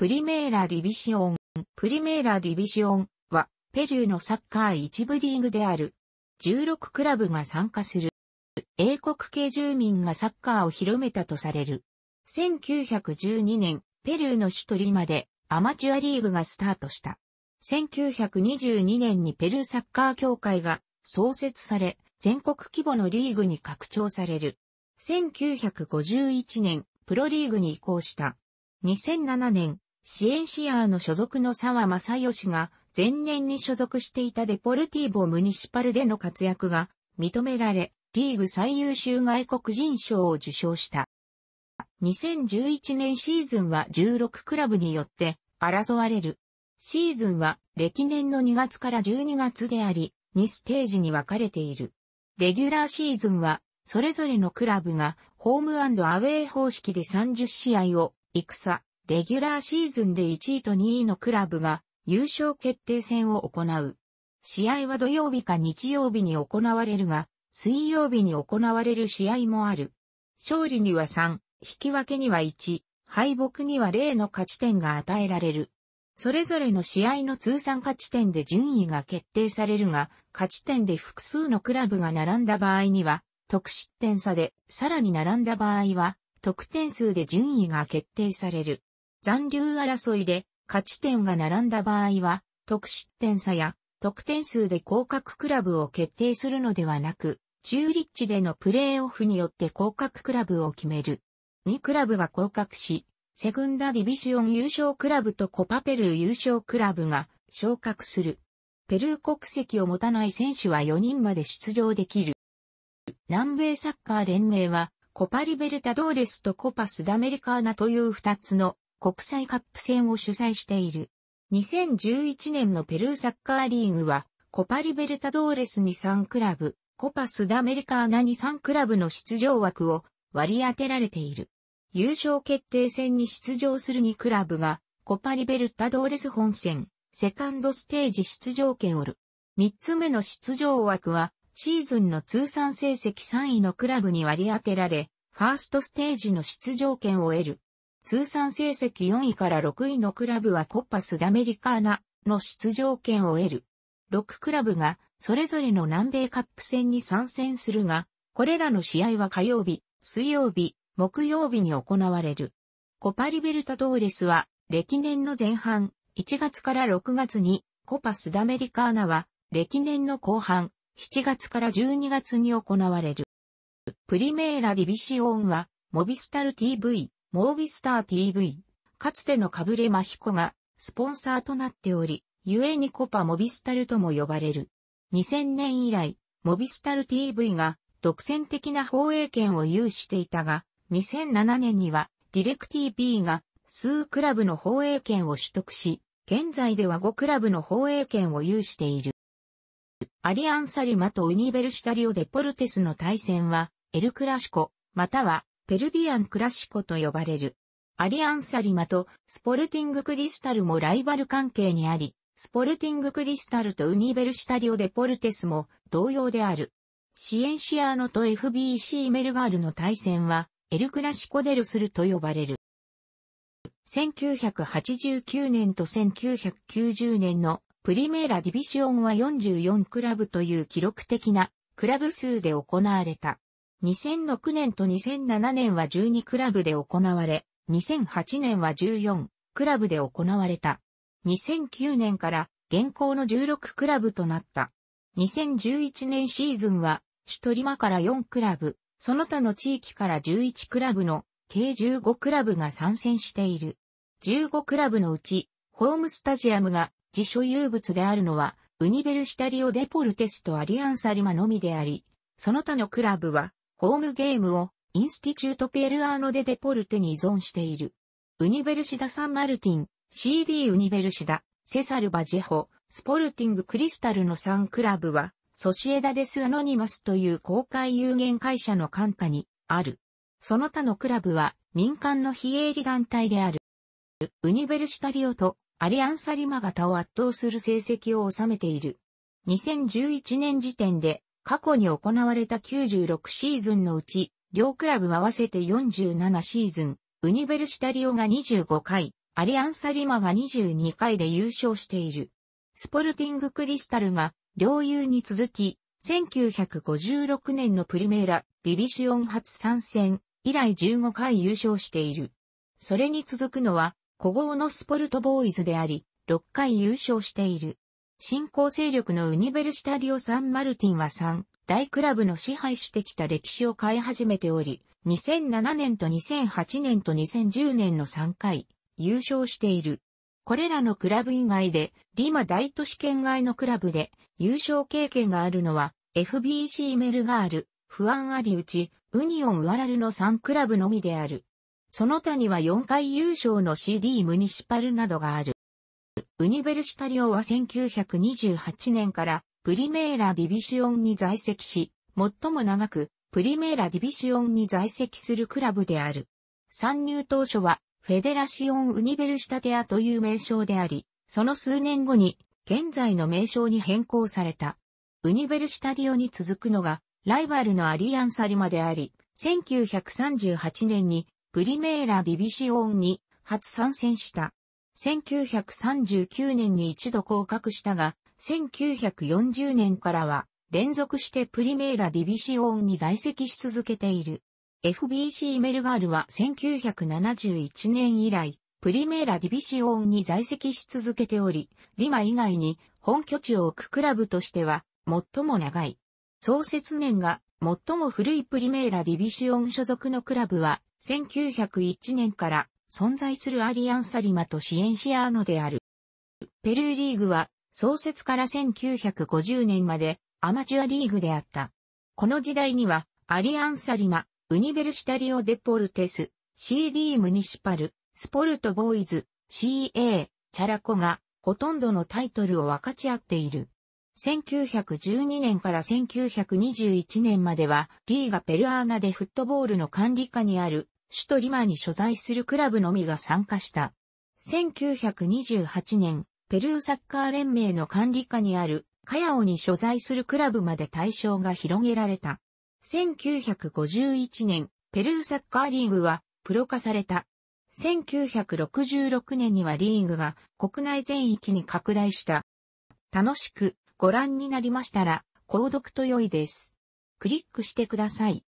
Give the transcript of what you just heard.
プリメーラ・ディビシオン。プリメーラ・ディビシオンは、ペルーのサッカー一部リーグである。16クラブが参加する。英国系住民がサッカーを広めたとされる。1912年、ペルーの首都リマでアマチュアリーグがスタートした。1922年にペルーサッカー協会が創設され、全国規模のリーグに拡張される。1951年、プロリーグに移行した。2007年、支援シアーの所属の沢正義が前年に所属していたデポルティーボ・ムニシパルでの活躍が認められ、リーグ最優秀外国人賞を受賞した。2011年シーズンは16クラブによって争われる。シーズンは歴年の2月から12月であり、2ステージに分かれている。レギュラーシーズンは、それぞれのクラブがホームアウェイ方式で30試合を、戦、レギュラーシーズンで1位と2位のクラブが優勝決定戦を行う。試合は土曜日か日曜日に行われるが、水曜日に行われる試合もある。勝利には3、引き分けには1、敗北には0の勝ち点が与えられる。それぞれの試合の通算勝ち点で順位が決定されるが、勝ち点で複数のクラブが並んだ場合には、得失点差で、さらに並んだ場合は、得点数で順位が決定される。残留争いで勝ち点が並んだ場合は、得失点差や得点数で降格クラブを決定するのではなく、中立地でのプレーオフによって降格クラブを決める。2クラブが降格し、セグンダディビシオン優勝クラブとコパペルー優勝クラブが昇格する。ペルー国籍を持たない選手は4人まで出場できる。南米サッカー連盟はコパリベルタドーレスとコパスダメリカーナという2つの国際カップ戦を主催している。2011年のペルーサッカーリーグは、コパリベルタドーレスに3クラブ、コパスダメリカーナに3クラブの出場枠を割り当てられている。優勝決定戦に出場する2クラブが、コパリベルタドーレス本戦、セカンドステージ出場権をる。3つ目の出場枠は、シーズンの通算成績3位のクラブに割り当てられ、ファーストステージの出場権を得る。通算成績4位から6位のクラブはコッパスダメリカーナの出場権を得る。6クラブがそれぞれの南米カップ戦に参戦するが、これらの試合は火曜日、水曜日、木曜日に行われる。コパリベルタドーレスは歴年の前半、1月から6月に、コパスダメリカーナは歴年の後半、7月から12月に行われる。プリメーラディビシオンは、モビスタル TV、モービスター TV、かつてのカブレマヒコがスポンサーとなっており、えにコパモビスタルとも呼ばれる。2000年以来、モビスタル TV が独占的な放映権を有していたが、2007年にはディレク TV が数クラブの放映権を取得し、現在では5クラブの放映権を有している。アリアンサリマとウニベルシタリオデポルテスの対戦は、エルクラシコ、またはペルビアンクラシコと呼ばれる。アリアンサリマとスポルティングクリスタルもライバル関係にあり、スポルティングクリスタルとウニベルシタリオ・デポルテスも同様である。シエンシアーノと FBC メルガールの対戦は、エルクラシコデルスルと呼ばれる。1989年と1990年のプリメーラディビシオンは44クラブという記録的なクラブ数で行われた。2006年と2007年は12クラブで行われ、2008年は14クラブで行われた。2009年から現行の16クラブとなった。2011年シーズンは、首都リマから4クラブ、その他の地域から11クラブの計15クラブが参戦している。15クラブのうち、ホームスタジアムが自所有物であるのは、ウニベルシタリオ・デポルテスとアリアンサリマのみであり、その他のクラブはホームゲームをインスティチュート・ピエルアーノ・デ・デポルテに依存している。ウニベルシダ・サン・マルティン、CD ウニベルシダ、セサル・バジェホ、スポルティング・クリスタルの3クラブは、ソシエダ・デス・アノニマスという公開有限会社の管下にある。その他のクラブは民間の非営利団体である。ウニベルシタリオとアリアンサリマ型を圧倒する成績を収めている。2011年時点で過去に行われた96シーズンのうち、両クラブ合わせて47シーズン、ウニベルシタリオが25回、アリアンサリマが22回で優勝している。スポルティングクリスタルが、両優に続き、1956年のプリメーラ、ディビシオン初参戦、以来15回優勝している。それに続くのは、古豪のスポルトボーイズであり、6回優勝している。新興勢力のウニベルシタリオ・サン・マルティンは3大クラブの支配してきた歴史を変え始めており、2007年と2008年と2010年の3回優勝している。これらのクラブ以外で、リマ大都市圏外のクラブで優勝経験があるのは、FBC メルガール、フアンアリウチ、ウニオン・ウアラルの3クラブのみである。その他には4回優勝の CD ムニシパルなどがある。ウニベルシタリオは1928年からプリメーラ・ディビシオンに在籍し、最も長くプリメーラ・ディビシオンに在籍するクラブである。参入当初はフェデラシオン・ウニベルシタテアという名称であり、その数年後に現在の名称に変更された。ウニベルシタリオに続くのがライバルのアリアンサリマであり、1938年にプリメーラ・ディビシオンに初参戦した。1939年に一度降格したが、1940年からは連続してプリメーラディビシオンに在籍し続けている。FBC メルガールは1971年以来、プリメーラディビシオンに在籍し続けており、リマ以外に本拠地を置くクラブとしては最も長い。創設年が最も古いプリメーラディビシオン所属のクラブは1901年から存在するアリアンサリマとシエンシアーノである。ペルーリーグは創設から1950年までアマチュアリーグであった。この時代にはアリアンサリマ、ウニベルシタリオ・デポルテス、CD ムニシパル、スポルト・ボーイズ、CA、チャラコがほとんどのタイトルを分かち合っている。1912年から1921年までは、リーガ・ペルアーナでフットボールの管理下にある首都リマに所在するクラブのみが参加した。1928年、ペルーサッカー連盟の管理下にあるカヤオに所在するクラブまで対象が広げられた。1951年、ペルーサッカーリーグはプロ化された。1966年にはリーグが国内全域に拡大した。楽しくご覧になりましたら、購読と良いです。クリックしてください。